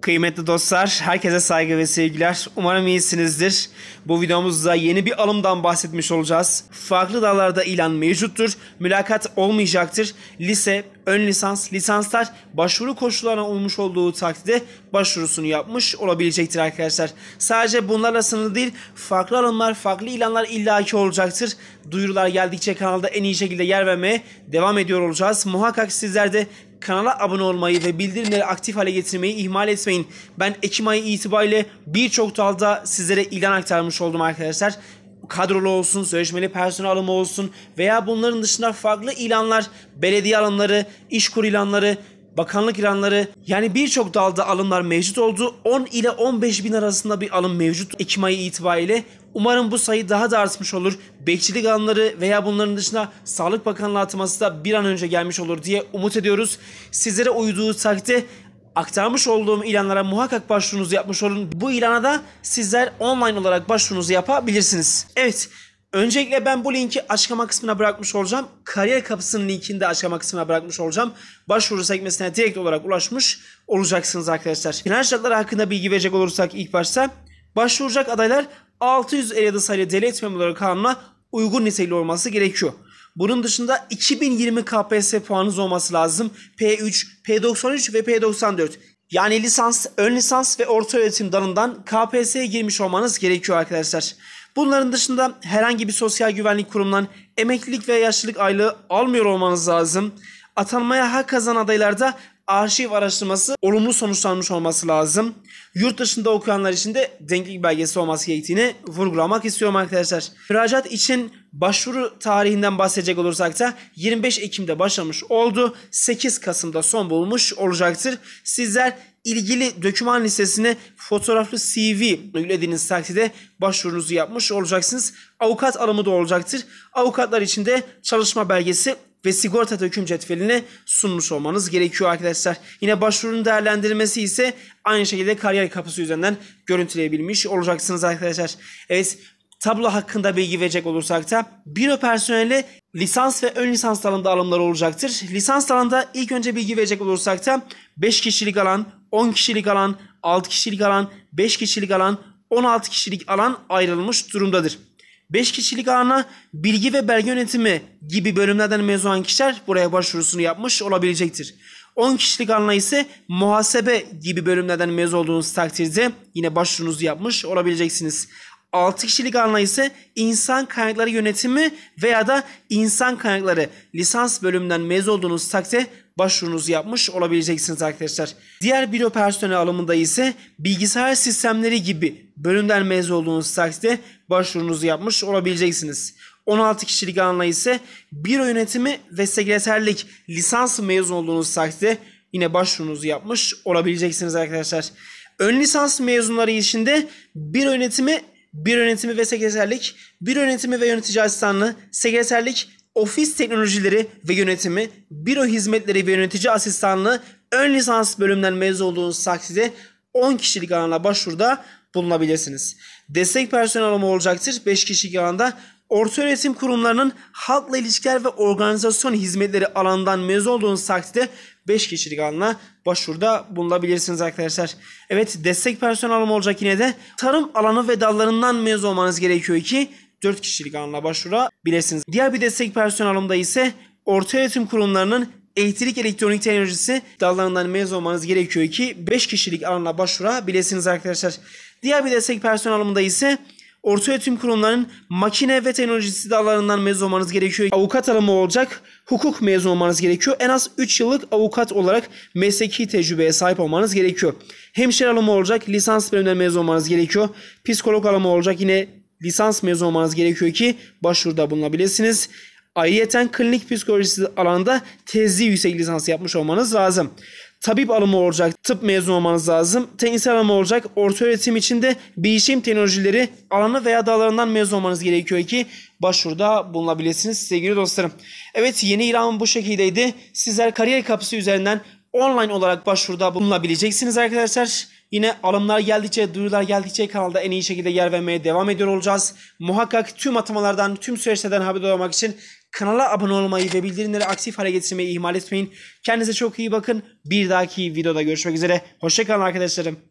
Kıymetli dostlar, herkese saygı ve sevgiler. Umarım iyisinizdir. Bu videomuzda yeni bir alımdan bahsetmiş olacağız. Farklı dallarda ilan mevcuttur. Mülakat olmayacaktır. Lise, ön lisans, lisanslar başvuru koşullarına uymuş olduğu takdirde başvurusunu yapmış olabilecektir arkadaşlar. Sadece bunlarla sınırlı değil, farklı alımlar, farklı ilanlar illaki olacaktır. Duyurular geldikçe kanalda en iyi şekilde yer vermeye devam ediyor olacağız. Muhakkak sizler de kanala abone olmayı ve bildirimleri aktif hale getirmeyi ihmal etmeyin. Ben Ekim ayı itibariyle birçok dalda sizlere ilan aktarmış oldum arkadaşlar kadrolu olsun, sözleşmeli personel alımı olsun veya bunların dışında farklı ilanlar, belediye alımları, işkur ilanları, bakanlık ilanları yani birçok dalda alımlar mevcut oldu. 10 ile 15 bin arasında bir alım mevcut Ekim ayı itibariyle. Umarım bu sayı daha da artmış olur. Bekçilik alanları veya bunların dışında Sağlık Bakanlığı atması da bir an önce gelmiş olur diye umut ediyoruz. Sizlere uyduğu takdirde aktarmış olduğum ilanlara muhakkak başvurunuzu yapmış olun. Bu ilana da sizler online olarak başvurunuzu yapabilirsiniz. Evet, Öncelikle ben bu linki açıklama kısmına bırakmış olacağım. Kariyer kapısının linkini de açıklama kısmına bırakmış olacağım. Başvuru sekmesine direkt olarak ulaşmış olacaksınız arkadaşlar. Final şartları hakkında bilgi verecek olursak ilk başta Başvuracak adaylar 600 657 sayılı devlet memurları kanuna uygun nitelikli olması gerekiyor. Bunun dışında 2020 KPSS puanınız olması lazım. P3, P93 ve P94. Yani lisans, ön lisans ve orta öğretim dalından KPSS'ye girmiş olmanız gerekiyor arkadaşlar. Bunların dışında herhangi bir sosyal güvenlik kurumundan emeklilik ve yaşlılık aylığı almıyor olmanız lazım. Atanmaya hak kazanan adaylarda arşiv araştırması olumlu sonuçlanmış olması lazım. Yurt dışında okuyanlar için de denklik belgesi olması gerektiğini vurgulamak istiyorum arkadaşlar. Müracaat için başvuru tarihinden bahsedecek olursak da 25 Ekim'de başlamış oldu. 8 Kasım'da son bulmuş olacaktır. Sizler ilgili döküman listesine fotoğraflı CV yüklediğiniz takdirde başvurunuzu yapmış olacaksınız. Avukat alımı da olacaktır. Avukatlar için de çalışma belgesi ve sigorta döküm cetveline sunmuş olmanız gerekiyor arkadaşlar. Yine başvurunun değerlendirmesi ise aynı şekilde kariyer kapısı üzerinden görüntüleyebilmiş olacaksınız arkadaşlar. Evet tablo hakkında bilgi verecek olursak da büro personeli lisans ve ön lisans alanında alımlar olacaktır. Lisans alanında ilk önce bilgi verecek olursak da 5 kişilik alan, 10 kişilik alan, 6 kişilik alan, 5 kişilik alan, 16 kişilik alan ayrılmış durumdadır. 5 kişilik ana bilgi ve belge yönetimi gibi bölümlerden mezun olan kişiler buraya başvurusunu yapmış olabilecektir. 10 kişilik alana ise muhasebe gibi bölümlerden mezun olduğunuz takdirde yine başvurunuzu yapmış olabileceksiniz. 6 kişilik alana ise insan kaynakları yönetimi veya da insan kaynakları lisans bölümünden mezun olduğunuz takdirde başvurunuzu yapmış olabileceksiniz arkadaşlar. Diğer büro personel alımında ise bilgisayar sistemleri gibi bölümden mezun olduğunuz takdirde başvurunuzu yapmış olabileceksiniz. 16 kişilik alanla ise büro yönetimi ve sekreterlik lisans mezun olduğunuz takdirde yine başvurunuzu yapmış olabileceksiniz arkadaşlar. Ön lisans mezunları için de bir yönetimi, bir yönetimi ve sekreterlik, bir yönetimi ve yönetici asistanlığı, sekreterlik, ofis teknolojileri ve yönetimi, büro hizmetleri ve yönetici asistanlığı ön lisans bölümünden mezun olduğunuz takdirde 10 kişilik alana başvuruda bulunabilirsiniz. Destek personel alımı olacaktır 5 kişilik alanda. Orta öğretim kurumlarının halkla ilişkiler ve organizasyon hizmetleri alandan mezun olduğunuz takdirde 5 kişilik alana başvuruda bulunabilirsiniz arkadaşlar. Evet destek personel alımı olacak yine de tarım alanı ve dallarından mezun olmanız gerekiyor ki 4 kişilik alana başvurabilirsiniz. Diğer bir destek personelimde ise orta öğretim kurumlarının elektrik elektronik teknolojisi dallarından mezun olmanız gerekiyor ki 5 kişilik alana başvurabilirsiniz arkadaşlar. Diğer bir destek personel alımında ise ortaya tüm kurumların makine ve teknolojisi dallarından mezun olmanız gerekiyor. Avukat alımı olacak, hukuk mezun olmanız gerekiyor. En az 3 yıllık avukat olarak mesleki tecrübeye sahip olmanız gerekiyor. Hemşire alımı olacak, lisans bölümünden mezun olmanız gerekiyor. Psikolog alımı olacak, yine lisans mezun olmanız gerekiyor ki başvuruda bulunabilirsiniz. Ayrıyeten klinik psikolojisi alanında tezli yüksek lisans yapmış olmanız lazım tabip alımı olacak. Tıp mezunu olmanız lazım. Teknisyen alımı olacak. Orta öğretim içinde bilişim teknolojileri alanı veya dallarından mezun olmanız gerekiyor ki başvuruda bulunabilirsiniz sevgili dostlarım. Evet yeni ilanım bu şekildeydi. Sizler kariyer kapısı üzerinden online olarak başvuruda bulunabileceksiniz arkadaşlar. Yine alımlar geldikçe, duyurular geldikçe kanalda en iyi şekilde yer vermeye devam ediyor olacağız. Muhakkak tüm atamalardan, tüm süreçlerden haberdar olmak için Kanala abone olmayı ve bildirimleri aktif hale getirmeyi ihmal etmeyin. Kendinize çok iyi bakın. Bir dahaki videoda görüşmek üzere. Hoşçakalın arkadaşlarım.